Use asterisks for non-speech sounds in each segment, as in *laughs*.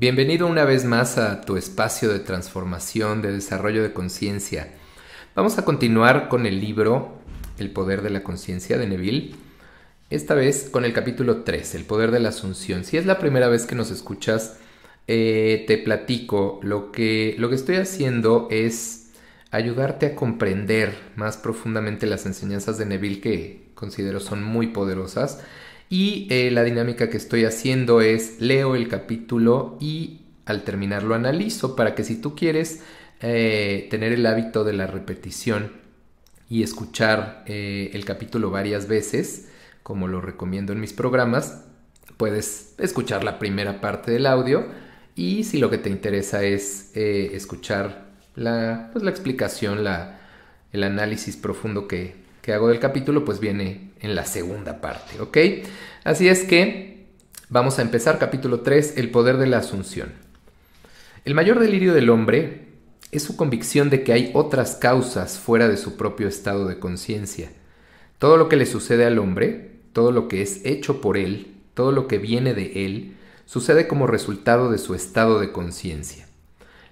Bienvenido una vez más a tu espacio de transformación, de desarrollo de conciencia. Vamos a continuar con el libro El poder de la conciencia de Neville, esta vez con el capítulo 3, El poder de la asunción. Si es la primera vez que nos escuchas, eh, te platico, lo que, lo que estoy haciendo es ayudarte a comprender más profundamente las enseñanzas de Neville que considero son muy poderosas y eh, la dinámica que estoy haciendo es leo el capítulo y al terminar lo analizo para que si tú quieres eh, tener el hábito de la repetición y escuchar eh, el capítulo varias veces, como lo recomiendo en mis programas, puedes escuchar la primera parte del audio y si lo que te interesa es escuchar pues, la, explicación, la, el análisis profundo que, que hago del capítulo, pues viene en la segunda parte, ¿ok? Así es que vamos a empezar capítulo 3, el poder de la asunción. El mayor delirio del hombre es su convicción de que hay otras causas fuera de su propio estado de conciencia. Todo lo que le sucede al hombre, todo lo que es hecho por él, todo lo que viene de él, sucede como resultado de su estado de conciencia.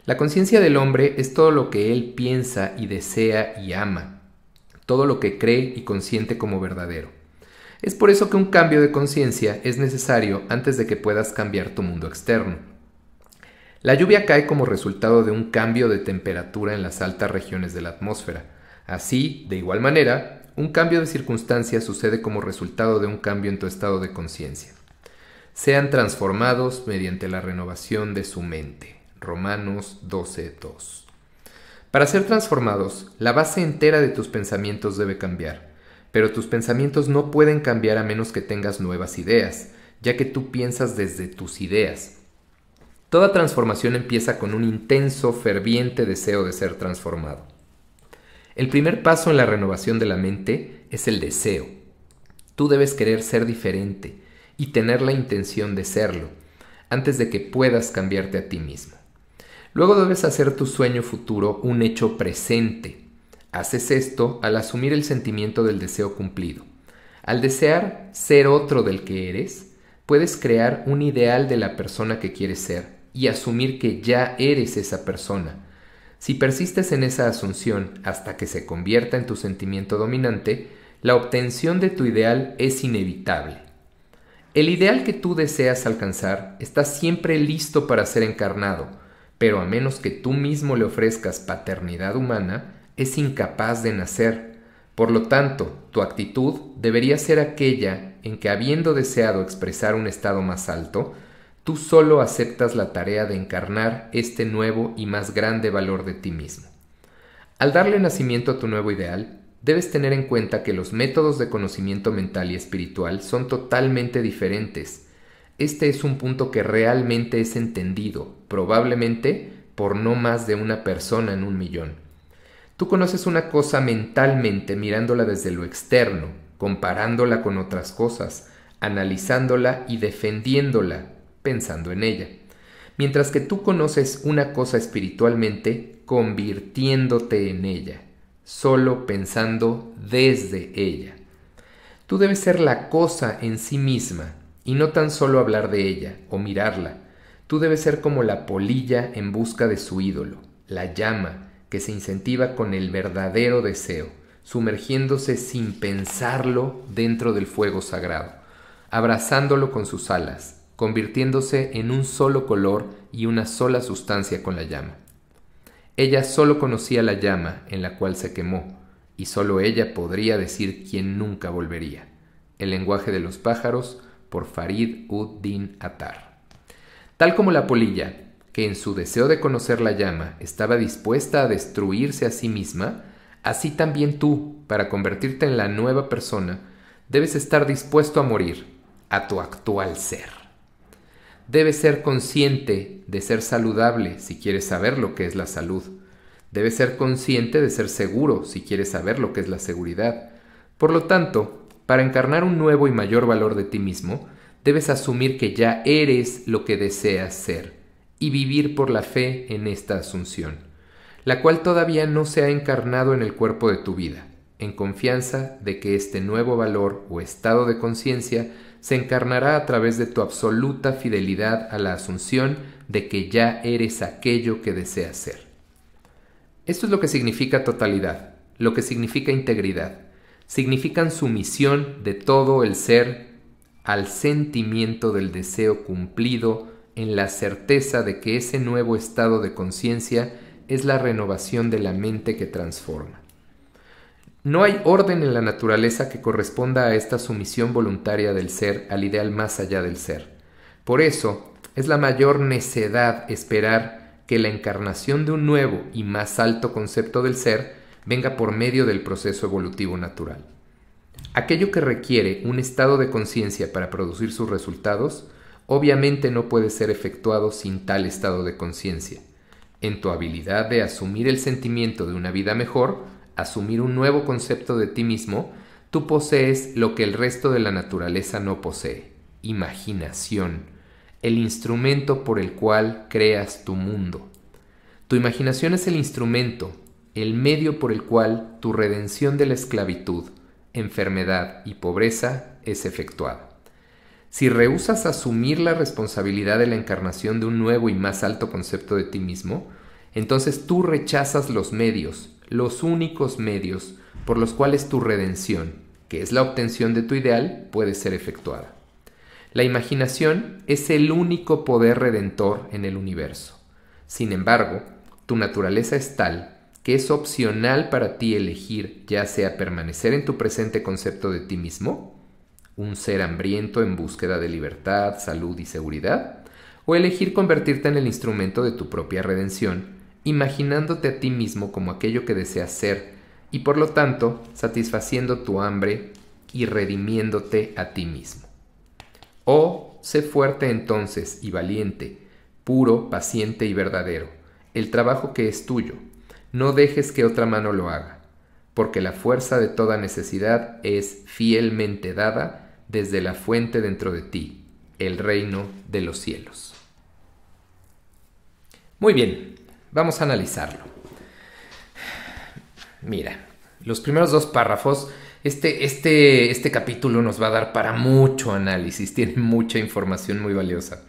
La conciencia del hombre es todo lo que él piensa y desea y ama todo lo que cree y consiente como verdadero. Es por eso que un cambio de conciencia es necesario antes de que puedas cambiar tu mundo externo. La lluvia cae como resultado de un cambio de temperatura en las altas regiones de la atmósfera. Así, de igual manera, un cambio de circunstancia sucede como resultado de un cambio en tu estado de conciencia. Sean transformados mediante la renovación de su mente. Romanos 12.2 para ser transformados, la base entera de tus pensamientos debe cambiar, pero tus pensamientos no pueden cambiar a menos que tengas nuevas ideas, ya que tú piensas desde tus ideas. Toda transformación empieza con un intenso, ferviente deseo de ser transformado. El primer paso en la renovación de la mente es el deseo. Tú debes querer ser diferente y tener la intención de serlo, antes de que puedas cambiarte a ti mismo. Luego debes hacer tu sueño futuro un hecho presente. Haces esto al asumir el sentimiento del deseo cumplido. Al desear ser otro del que eres, puedes crear un ideal de la persona que quieres ser y asumir que ya eres esa persona. Si persistes en esa asunción hasta que se convierta en tu sentimiento dominante, la obtención de tu ideal es inevitable. El ideal que tú deseas alcanzar está siempre listo para ser encarnado, pero a menos que tú mismo le ofrezcas paternidad humana, es incapaz de nacer. Por lo tanto, tu actitud debería ser aquella en que habiendo deseado expresar un estado más alto, tú solo aceptas la tarea de encarnar este nuevo y más grande valor de ti mismo. Al darle nacimiento a tu nuevo ideal, debes tener en cuenta que los métodos de conocimiento mental y espiritual son totalmente diferentes este es un punto que realmente es entendido, probablemente por no más de una persona en un millón. Tú conoces una cosa mentalmente mirándola desde lo externo, comparándola con otras cosas, analizándola y defendiéndola, pensando en ella. Mientras que tú conoces una cosa espiritualmente, convirtiéndote en ella, solo pensando desde ella. Tú debes ser la cosa en sí misma, y no tan solo hablar de ella o mirarla. Tú debes ser como la polilla en busca de su ídolo, la llama, que se incentiva con el verdadero deseo, sumergiéndose sin pensarlo dentro del fuego sagrado, abrazándolo con sus alas, convirtiéndose en un solo color y una sola sustancia con la llama. Ella solo conocía la llama en la cual se quemó, y solo ella podría decir quién nunca volvería. El lenguaje de los pájaros por Farid ud-Din Atar. Tal como la polilla, que en su deseo de conocer la llama estaba dispuesta a destruirse a sí misma, así también tú, para convertirte en la nueva persona, debes estar dispuesto a morir a tu actual ser. Debes ser consciente de ser saludable si quieres saber lo que es la salud. Debes ser consciente de ser seguro si quieres saber lo que es la seguridad. Por lo tanto, para encarnar un nuevo y mayor valor de ti mismo, debes asumir que ya eres lo que deseas ser y vivir por la fe en esta asunción, la cual todavía no se ha encarnado en el cuerpo de tu vida, en confianza de que este nuevo valor o estado de conciencia se encarnará a través de tu absoluta fidelidad a la asunción de que ya eres aquello que deseas ser. Esto es lo que significa totalidad, lo que significa integridad, significan sumisión de todo el ser al sentimiento del deseo cumplido en la certeza de que ese nuevo estado de conciencia es la renovación de la mente que transforma. No hay orden en la naturaleza que corresponda a esta sumisión voluntaria del ser al ideal más allá del ser. Por eso, es la mayor necedad esperar que la encarnación de un nuevo y más alto concepto del ser venga por medio del proceso evolutivo natural. Aquello que requiere un estado de conciencia para producir sus resultados, obviamente no puede ser efectuado sin tal estado de conciencia. En tu habilidad de asumir el sentimiento de una vida mejor, asumir un nuevo concepto de ti mismo, tú posees lo que el resto de la naturaleza no posee, imaginación, el instrumento por el cual creas tu mundo. Tu imaginación es el instrumento, el medio por el cual tu redención de la esclavitud, enfermedad y pobreza es efectuada. Si rehusas asumir la responsabilidad de la encarnación de un nuevo y más alto concepto de ti mismo, entonces tú rechazas los medios, los únicos medios por los cuales tu redención, que es la obtención de tu ideal, puede ser efectuada. La imaginación es el único poder redentor en el universo. Sin embargo, tu naturaleza es tal que es opcional para ti elegir, ya sea permanecer en tu presente concepto de ti mismo, un ser hambriento en búsqueda de libertad, salud y seguridad, o elegir convertirte en el instrumento de tu propia redención, imaginándote a ti mismo como aquello que deseas ser y por lo tanto satisfaciendo tu hambre y redimiéndote a ti mismo. O sé fuerte entonces y valiente, puro, paciente y verdadero, el trabajo que es tuyo, no dejes que otra mano lo haga, porque la fuerza de toda necesidad es fielmente dada desde la fuente dentro de ti, el reino de los cielos. Muy bien, vamos a analizarlo. Mira, los primeros dos párrafos, este, este, este capítulo nos va a dar para mucho análisis, *laughs* tiene mucha información muy valiosa.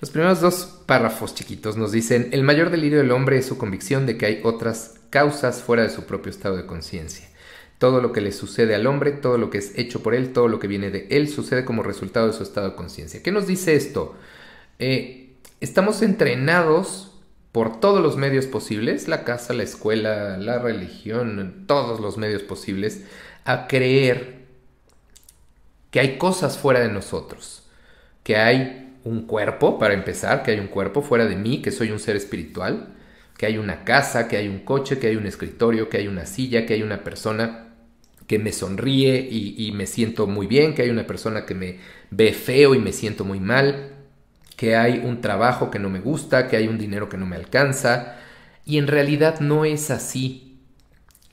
Los primeros dos párrafos chiquitos nos dicen, el mayor delirio del hombre es su convicción de que hay otras causas fuera de su propio estado de conciencia. Todo lo que le sucede al hombre, todo lo que es hecho por él, todo lo que viene de él, sucede como resultado de su estado de conciencia. ¿Qué nos dice esto? Eh, estamos entrenados por todos los medios posibles, la casa, la escuela, la religión, todos los medios posibles, a creer que hay cosas fuera de nosotros, que hay un cuerpo, para empezar, que hay un cuerpo fuera de mí, que soy un ser espiritual, que hay una casa, que hay un coche, que hay un escritorio, que hay una silla, que hay una persona que me sonríe y, me siento muy bien, que hay una persona que me ve feo y me siento muy mal, que hay un trabajo que no me gusta, que hay un dinero que no me alcanza, y en realidad no es así.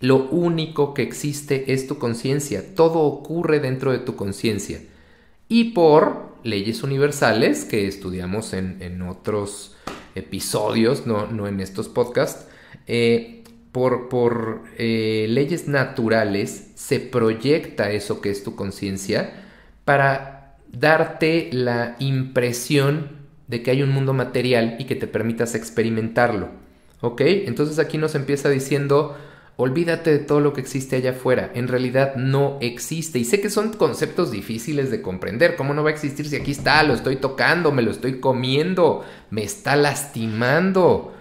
Lo único que existe es tu conciencia, todo ocurre dentro de tu conciencia y por leyes universales que estudiamos en, otros episodios, no, en estos podcasts, eh, por, por eh, leyes naturales se proyecta eso que es tu conciencia para darte la impresión de que hay un mundo material y que te permitas experimentarlo. Entonces aquí nos empieza diciendo Olvídate de todo lo que existe allá afuera. En realidad no existe. Y sé que son conceptos difíciles de comprender. ¿Cómo no va a existir si aquí está? Lo estoy tocando, me lo estoy comiendo, me está lastimando.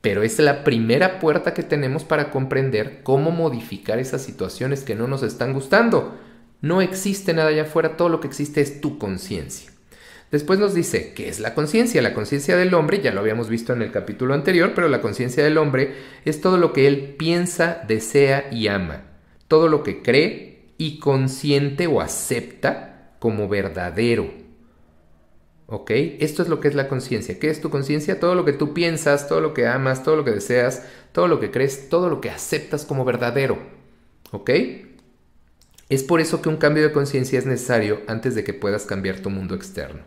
Pero es la primera puerta que tenemos para comprender cómo modificar esas situaciones que no nos están gustando. No existe nada allá afuera, todo lo que existe es tu conciencia. Después nos dice, ¿qué es la conciencia? La conciencia del hombre, ya lo habíamos visto en el capítulo anterior, pero la conciencia del hombre es todo lo que él piensa, desea y ama. Todo lo que cree y consiente o acepta como verdadero. ¿Ok? Esto es lo que es la conciencia. ¿Qué es tu conciencia? Todo lo que tú piensas, todo lo que amas, todo lo que deseas, todo lo que crees, todo lo que aceptas como verdadero. ¿Ok? Es por eso que un cambio de conciencia es necesario antes de que puedas cambiar tu mundo externo.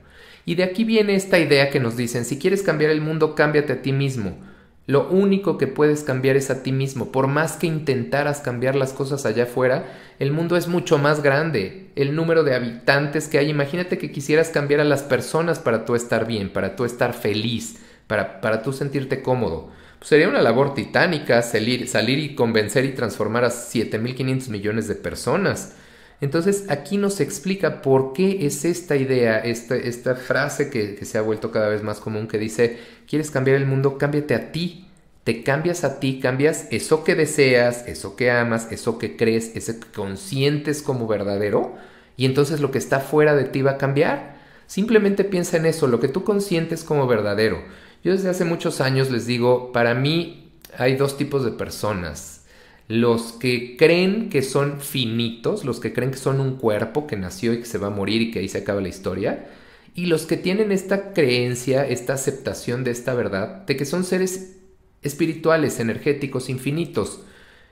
Y de aquí viene esta idea que nos dicen, si quieres cambiar el mundo, cámbiate a ti mismo. Lo único que puedes cambiar es a ti mismo. Por más que intentaras cambiar las cosas allá afuera, el mundo es mucho más grande. El número de habitantes que hay, imagínate que quisieras cambiar a las personas para tú estar bien, para tú estar feliz, para, para tú sentirte cómodo. Pues, sería una labor titánica salir, salir y convencer y transformar a 7.500 millones de personas. Entonces aquí nos explica por qué es esta idea, esta, esta frase que, que, se ha vuelto cada vez más común que dice, quieres cambiar el mundo, cámbiate a ti. Te cambias a ti, cambias eso que deseas, eso que amas, eso que crees, eso que consientes como verdadero, y entonces lo que está fuera de ti va a cambiar. Simplemente piensa en eso, lo que tú consientes como verdadero. Yo desde hace muchos años les digo, para mí hay dos tipos de personas. Los que creen que son finitos, los que creen que son un cuerpo que nació y que se va a morir y que ahí se acaba la historia, y los que tienen esta creencia, esta aceptación de esta verdad, de que son seres espirituales, energéticos, infinitos.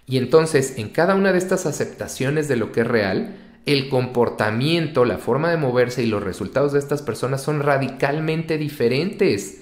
Y entonces, en cada una de estas aceptaciones de lo que es real, el comportamiento, la forma de moverse y los resultados de estas personas son radicalmente diferentes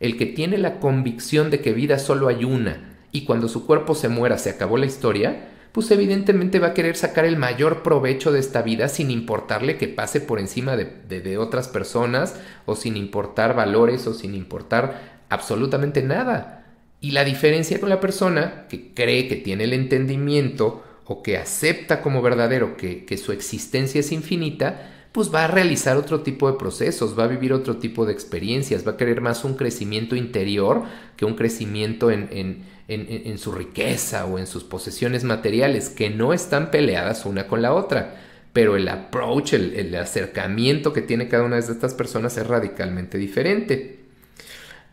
el que tiene la convicción de que vida solo hay una y cuando su cuerpo se muera se acabó la historia, pues evidentemente va a querer sacar el mayor provecho de esta vida sin importarle que pase por encima de, de, otras personas o sin importar valores o sin importar absolutamente nada. Y la diferencia con la persona que cree que tiene el entendimiento o que acepta como verdadero que, que su existencia es infinita, pues va a realizar otro tipo de procesos, va a vivir otro tipo de experiencias, va a querer más un crecimiento interior que un crecimiento en, su riqueza o en sus posesiones materiales, que no están peleadas una con la otra pero el approach, el, el, acercamiento que tiene cada una de estas personas es radicalmente diferente.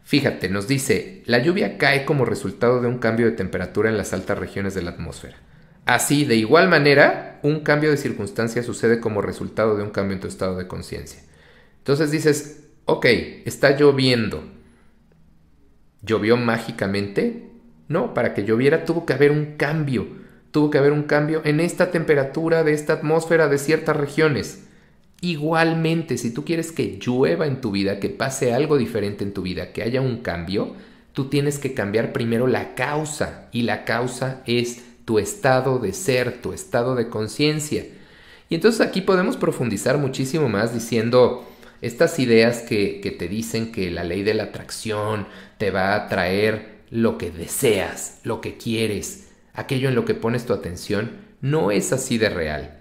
Fíjate, nos dice, la lluvia cae como resultado de un cambio de temperatura en las altas regiones de la atmósfera. Así, de igual manera, un cambio de circunstancia sucede como resultado de un cambio en tu estado de conciencia. Entonces dices, ok, está lloviendo. ¿Llovió mágicamente? No, para que lloviera tuvo que haber un cambio. Tuvo que haber un cambio en esta temperatura de esta atmósfera de ciertas regiones. Igualmente, si tú quieres que llueva en tu vida, que pase algo diferente en tu vida, que haya un cambio, tú tienes que cambiar primero la causa y la causa es tu estado de ser, tu estado de conciencia. Y entonces aquí podemos profundizar muchísimo más diciendo estas ideas que, que, te dicen que la ley de la atracción te va a traer lo que deseas, lo que quieres, aquello en lo que pones tu atención, no es así de real.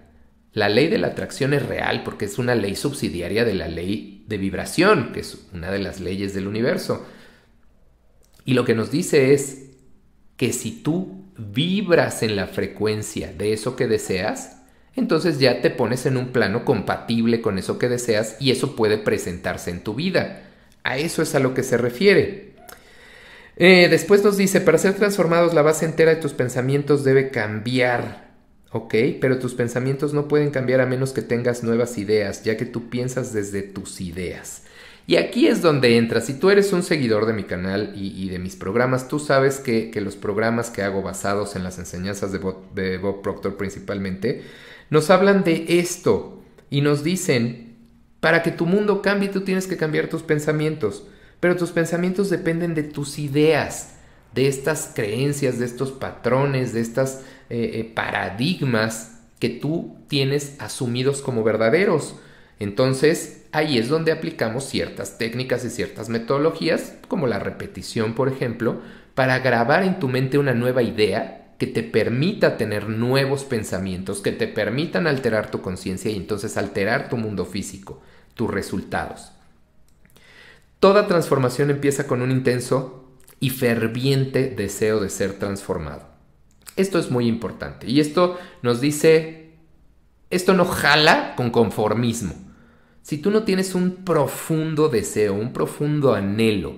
La ley de la atracción es real porque es una ley subsidiaria de la ley de vibración, que es una de las leyes del universo. Y lo que nos dice es que si tú vibras en la frecuencia de eso que deseas, entonces ya te pones en un plano compatible con eso que deseas y eso puede presentarse en tu vida. A eso es a lo que se refiere. Eh, después nos dice, para ser transformados la base entera de tus pensamientos debe cambiar. Ok, pero tus pensamientos no pueden cambiar a menos que tengas nuevas ideas, ya que tú piensas desde tus ideas. Y aquí es donde entra. Si tú eres un seguidor de mi canal y, de mis programas, tú sabes que, los programas que hago basados en las enseñanzas de Bob, Proctor principalmente, nos hablan de esto y nos dicen, para que tu mundo cambie tú tienes que cambiar tus pensamientos, pero tus pensamientos dependen de tus ideas, de estas creencias, de estos patrones, de estas eh, eh, paradigmas que tú tienes asumidos como verdaderos. Entonces, ahí es donde aplicamos ciertas técnicas y ciertas metodologías, como la repetición, por ejemplo, para grabar en tu mente una nueva idea que te permita tener nuevos pensamientos, que te permitan alterar tu conciencia y entonces alterar tu mundo físico, tus resultados. Toda transformación empieza con un intenso y ferviente deseo de ser transformado. Esto es muy importante y esto nos dice, esto no jala con conformismo. Si tú no tienes un profundo deseo, un profundo anhelo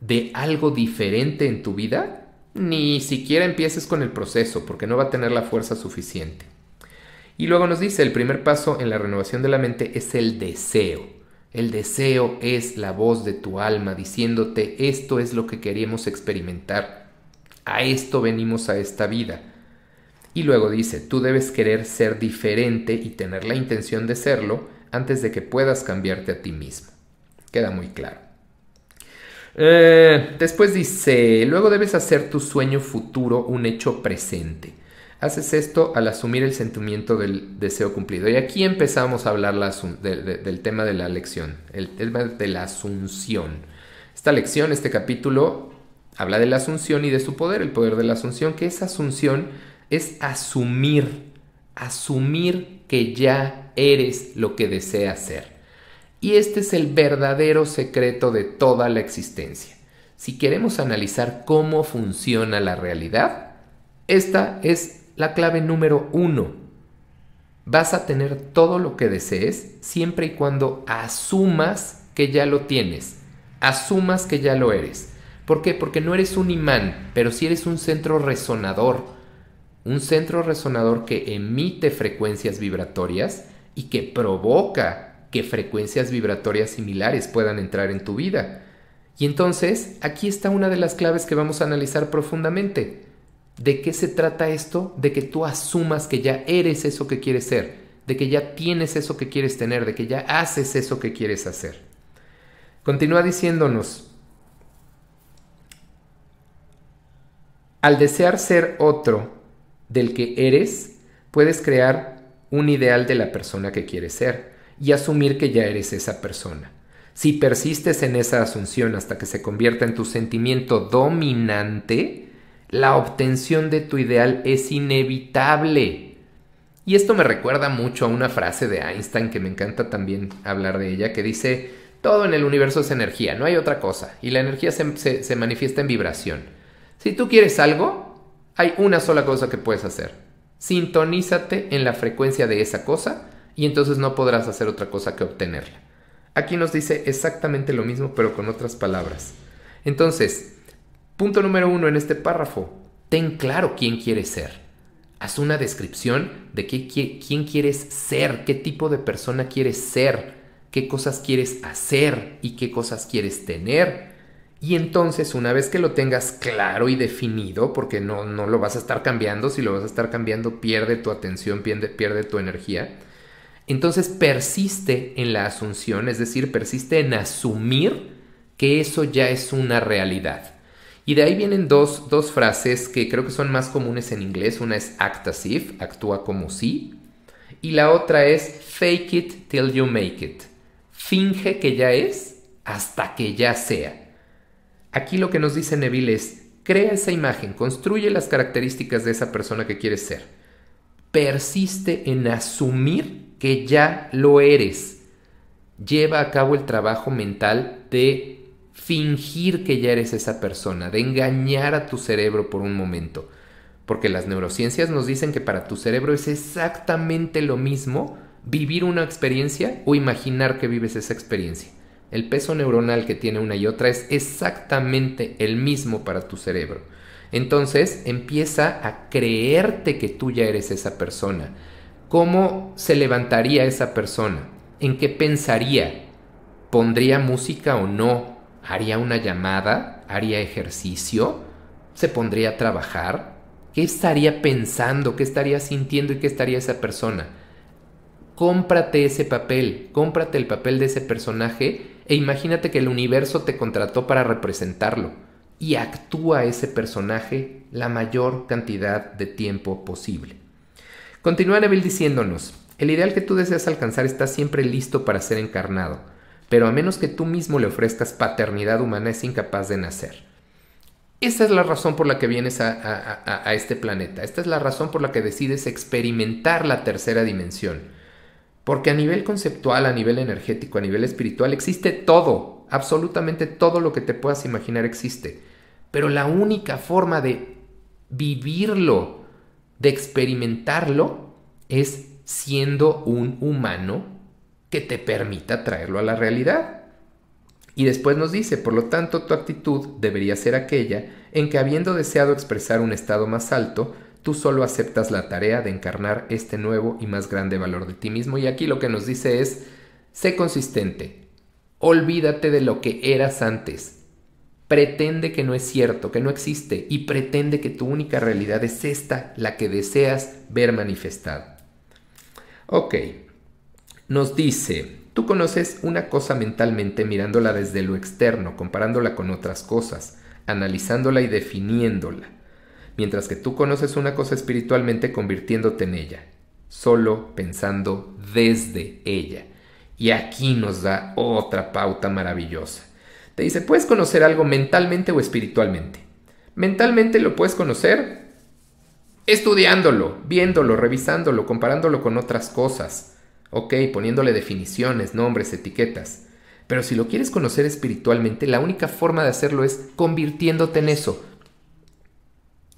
de algo diferente en tu vida, ni siquiera empieces con el proceso porque no va a tener la fuerza suficiente. Y luego nos dice, el primer paso en la renovación de la mente es el deseo. El deseo es la voz de tu alma diciéndote esto es lo que queremos experimentar. A esto venimos a esta vida. Y luego dice, tú debes querer ser diferente y tener la intención de serlo antes de que puedas cambiarte a ti mismo. Queda muy claro. Eh, después dice, luego debes hacer tu sueño futuro un hecho presente. Haces esto al asumir el sentimiento del deseo cumplido. Y aquí empezamos a hablar del tema de la lección, el tema de la asunción. Esta lección, este capítulo, habla de la asunción y de su poder, el poder de la asunción, que esa asunción es asumir asumir que ya eres lo que deseas ser. Y este es el verdadero secreto de toda la existencia. Si queremos analizar cómo funciona la realidad, esta es la clave número uno. Vas a tener todo lo que desees siempre y cuando asumas que ya lo tienes, asumas que ya lo eres. ¿Por qué? Porque no eres un imán, pero sí eres un centro resonador, un centro resonador que emite frecuencias vibratorias y que provoca que frecuencias vibratorias similares puedan entrar en tu vida. Y entonces, aquí está una de las claves que vamos a analizar profundamente. ¿De qué se trata esto? De que tú asumas que ya eres eso que quieres ser, de que ya tienes eso que quieres tener, de que ya haces eso que quieres hacer. Continúa diciéndonos, al desear ser otro del que eres, puedes crear un ideal de la persona que quieres ser y asumir que ya eres esa persona. Si persistes en esa asunción hasta que se convierta en tu sentimiento dominante, la obtención de tu ideal es inevitable. Y esto me recuerda mucho a una frase de Einstein que me encanta también hablar de ella, que dice, todo en el universo es energía, no hay otra cosa, y la energía se, manifiesta en vibración. Si tú quieres algo, hay una sola cosa que puedes hacer. Sintonízate en la frecuencia de esa cosa y entonces no podrás hacer otra cosa que obtenerla. Aquí nos dice exactamente lo mismo pero con otras palabras. Entonces, punto número uno en este párrafo, ten claro quién quieres ser. Haz una descripción de quién quieres ser, qué tipo de persona quieres ser, qué cosas quieres hacer y qué cosas quieres tener y entonces, una vez que lo tengas claro y definido, porque no, lo vas a estar cambiando, si lo vas a estar cambiando, pierde tu atención, pierde, pierde tu energía. Entonces persiste en la asunción, es decir, persiste en asumir que eso ya es una realidad. Y de ahí vienen dos frases que creo que son más comunes en inglés. Una es act as if, actúa como si. Y la otra es fake it till you make it. Finge que ya es hasta que ya sea. Aquí lo que nos dice Neville es, crea esa imagen, construye las características de esa persona que quieres ser. Persiste en asumir que ya lo eres. Lleva a cabo el trabajo mental de fingir que ya eres esa persona, de engañar a tu cerebro por un momento. Porque las neurociencias nos dicen que para tu cerebro es exactamente lo mismo vivir una experiencia o imaginar que vives esa experiencia. El peso neuronal que tiene una y otra es exactamente el mismo para tu cerebro. Entonces empieza a creerte que tú ya eres esa persona. ¿Cómo se levantaría esa persona? ¿En qué pensaría? ¿Pondría música o no? ¿Haría una llamada? ¿Haría ejercicio? ¿Se pondría a trabajar? ¿Qué estaría pensando? ¿Qué estaría sintiendo y qué estaría esa persona? cómprate ese papel, cómprate el papel de ese personaje e imagínate que el universo te contrató para representarlo y actúa ese personaje la mayor cantidad de tiempo posible. Continúa Neville diciéndonos, el ideal que tú deseas alcanzar está siempre listo para ser encarnado, pero a menos que tú mismo le ofrezcas paternidad humana es incapaz de nacer. Esta es la razón por la que vienes a, a este planeta, esta es la razón por la que decides experimentar la tercera dimensión porque a nivel conceptual, a nivel energético, a nivel espiritual, existe todo, absolutamente todo lo que te puedas imaginar existe. Pero la única forma de vivirlo, de experimentarlo, es siendo un humano que te permita traerlo a la realidad. Y después nos dice, por lo tanto, tu actitud debería ser aquella en que habiendo deseado expresar un estado más alto, Tú solo aceptas la tarea de encarnar este nuevo y más grande valor de ti mismo y aquí lo que nos dice es, sé consistente, olvídate de lo que eras antes, pretende que no es cierto, que no existe y pretende que tu única realidad es esta, la que deseas ver manifestada. Ok, nos dice, tú conoces una cosa mentalmente mirándola desde lo externo, comparándola con otras cosas, analizándola y definiéndola mientras que tú conoces una cosa espiritualmente convirtiéndote en ella, solo pensando desde ella. Y aquí nos da otra pauta maravillosa. Te dice, puedes conocer algo mentalmente o espiritualmente. Mentalmente lo puedes conocer estudiándolo, viéndolo, revisándolo, comparándolo con otras cosas. Ok, poniéndole definiciones, nombres, etiquetas. Pero si lo quieres conocer espiritualmente, la única forma de hacerlo es convirtiéndote en eso,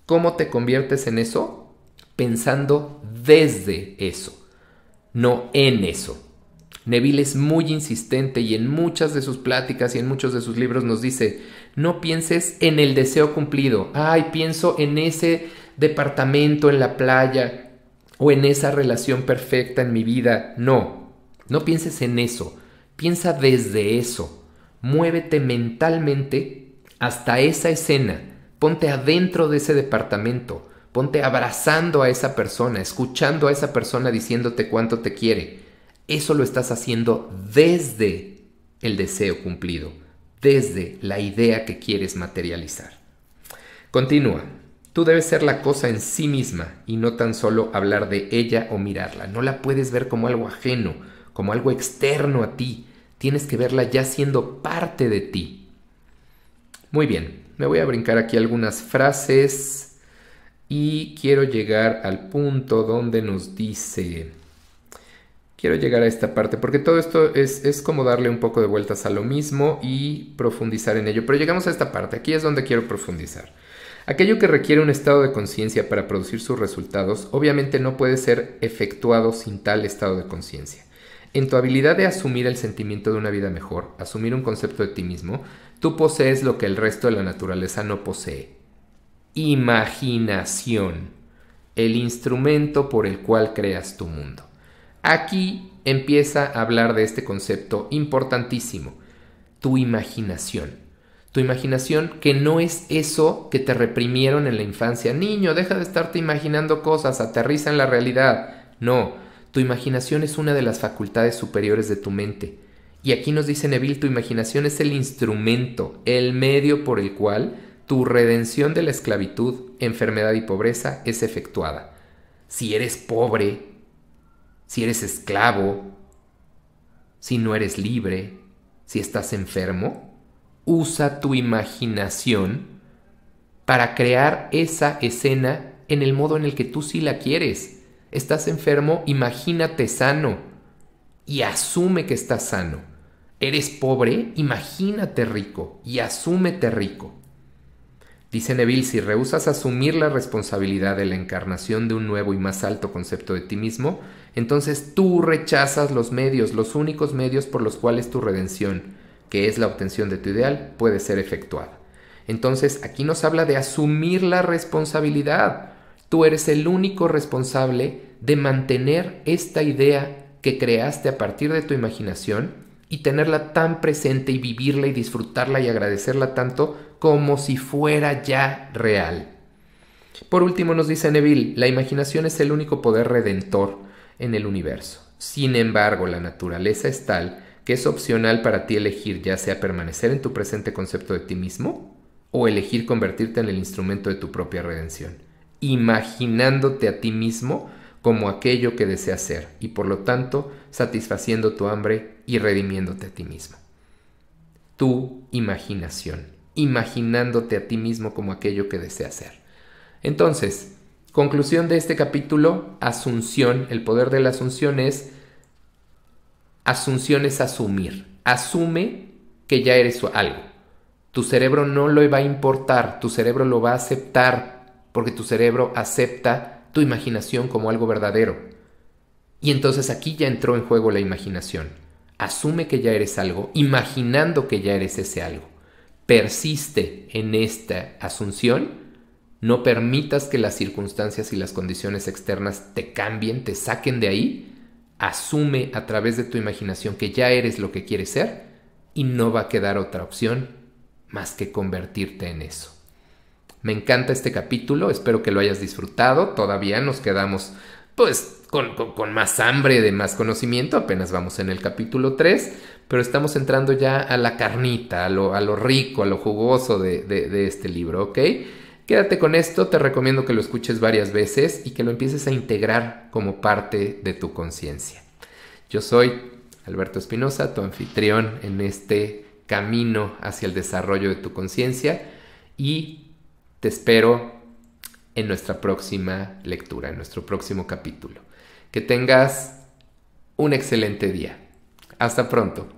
¿Cómo te conviertes en eso? Pensando desde eso, no en eso. Neville es muy insistente y en muchas de sus pláticas y en muchos de sus libros nos dice, no pienses en el deseo cumplido, ay, pienso en ese departamento en la playa o en esa relación perfecta en mi vida. No, no pienses en eso, piensa desde eso, muévete mentalmente hasta esa escena Ponte adentro de ese departamento, ponte abrazando a esa persona, escuchando a esa persona diciéndote cuánto te quiere. Eso lo estás haciendo desde el deseo cumplido, desde la idea que quieres materializar. Continúa. Tú debes ser la cosa en sí misma y no tan solo hablar de ella o mirarla. No la puedes ver como algo ajeno, como algo externo a ti. Tienes que verla ya siendo parte de ti. Muy bien, me voy a brincar aquí algunas frases y quiero llegar al punto donde nos dice... Quiero llegar a esta parte porque todo esto es, como darle un poco de vueltas a lo mismo y profundizar en ello. Pero llegamos a esta parte, aquí es donde quiero profundizar. Aquello que requiere un estado de conciencia para producir sus resultados obviamente no puede ser efectuado sin tal estado de conciencia. En tu habilidad de asumir el sentimiento de una vida mejor, asumir un concepto de ti mismo, Tú posees lo que el resto de la naturaleza no posee. Imaginación, el instrumento por el cual creas tu mundo. Aquí empieza a hablar de este concepto importantísimo, tu imaginación. Tu imaginación que no es eso que te reprimieron en la infancia. Niño, deja de estarte imaginando cosas, aterriza en la realidad. No, tu imaginación es una de las facultades superiores de tu mente y aquí nos dice Neville, tu imaginación es el instrumento, el medio por el cual tu redención de la esclavitud, enfermedad y pobreza es efectuada. Si eres pobre, si eres esclavo, si no eres libre, si estás enfermo, usa tu imaginación para crear esa escena en el modo en el que tú sí la quieres. Estás enfermo, imagínate sano y asume que estás sano eres pobre, imagínate rico y asúmete rico. Dice Neville, si rehusas asumir la responsabilidad de la encarnación de un nuevo y más alto concepto de ti mismo, entonces tú rechazas los medios, los únicos medios por los cuales tu redención, que es la obtención de tu ideal, puede ser efectuada. Entonces aquí nos habla de asumir la responsabilidad. Tú eres el único responsable de mantener esta idea que creaste a partir de tu imaginación y tenerla tan presente y vivirla y disfrutarla y agradecerla tanto como si fuera ya real. Por último nos dice Neville, la imaginación es el único poder redentor en el universo. Sin embargo, la naturaleza es tal que es opcional para ti elegir ya sea permanecer en tu presente concepto de ti mismo o elegir convertirte en el instrumento de tu propia redención, imaginándote a ti mismo como aquello que deseas ser y por lo tanto satisfaciendo tu hambre y redimiéndote a ti mismo. Tu imaginación, imaginándote a ti mismo como aquello que deseas ser. Entonces, conclusión de este capítulo, asunción, el poder de la asunción es, asunción es asumir, asume que ya eres algo. Tu cerebro no lo va a importar, tu cerebro lo va a aceptar, porque tu cerebro acepta tu imaginación como algo verdadero. Y entonces aquí ya entró en juego la imaginación. Asume que ya eres algo, imaginando que ya eres ese algo. Persiste en esta asunción. No permitas que las circunstancias y las condiciones externas te cambien, te saquen de ahí. Asume a través de tu imaginación que ya eres lo que quieres ser y no va a quedar otra opción más que convertirte en eso. Me encanta este capítulo, espero que lo hayas disfrutado. Todavía nos quedamos pues con, más hambre de más conocimiento, apenas vamos en el capítulo 3, pero estamos entrando ya a la carnita, a lo, rico, a lo jugoso de, de este libro, ¿ok? Quédate con esto, te recomiendo que lo escuches varias veces y que lo empieces a integrar como parte de tu conciencia. Yo soy Alberto Espinosa, tu anfitrión en este camino hacia el desarrollo de tu conciencia y te espero en nuestra próxima lectura, en nuestro próximo capítulo. Que tengas un excelente día. Hasta pronto.